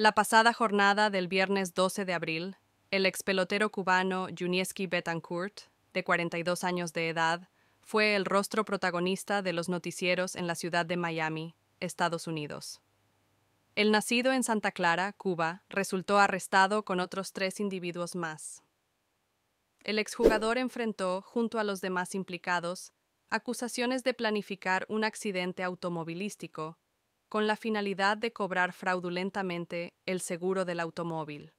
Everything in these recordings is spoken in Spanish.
La pasada jornada del viernes 12 de abril, el ex pelotero cubano Junieski Betancourt, de 42 años de edad, fue el rostro protagonista de los noticieros en la ciudad de Miami, Estados Unidos. El nacido en Santa Clara, Cuba, resultó arrestado con otros tres individuos más. El exjugador enfrentó, junto a los demás implicados, acusaciones de planificar un accidente automovilístico con la finalidad de cobrar fraudulentamente el seguro del automóvil.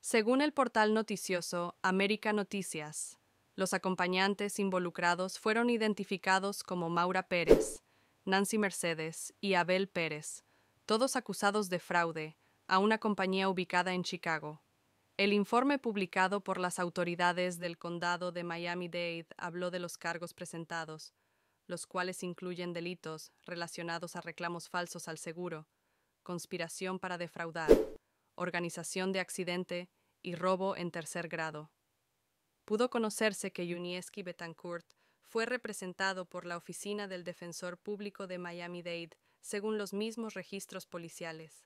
Según el portal noticioso América Noticias, los acompañantes involucrados fueron identificados como Maura Pérez, Nancy Mercedes y Abel Pérez, todos acusados de fraude a una compañía ubicada en Chicago. El informe publicado por las autoridades del condado de Miami-Dade habló de los cargos presentados, los cuales incluyen delitos relacionados a reclamos falsos al seguro, conspiración para defraudar, organización de accidente y robo en tercer grado. Pudo conocerse que Yunieski Betancourt fue representado por la Oficina del Defensor Público de Miami-Dade, según los mismos registros policiales.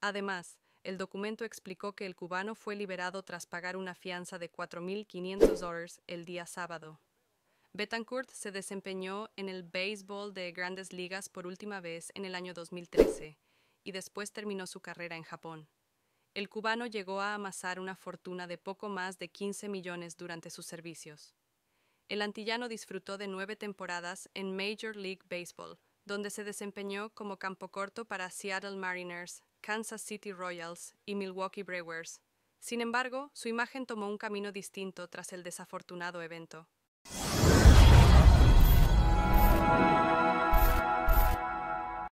Además, el documento explicó que el cubano fue liberado tras pagar una fianza de 4.500 el día sábado. Betancourt se desempeñó en el béisbol de grandes ligas por última vez en el año 2013 y después terminó su carrera en Japón. El cubano llegó a amasar una fortuna de poco más de 15 millones durante sus servicios. El antillano disfrutó de nueve temporadas en Major League Baseball, donde se desempeñó como campo corto para Seattle Mariners, Kansas City Royals y Milwaukee Brewers. Sin embargo, su imagen tomó un camino distinto tras el desafortunado evento.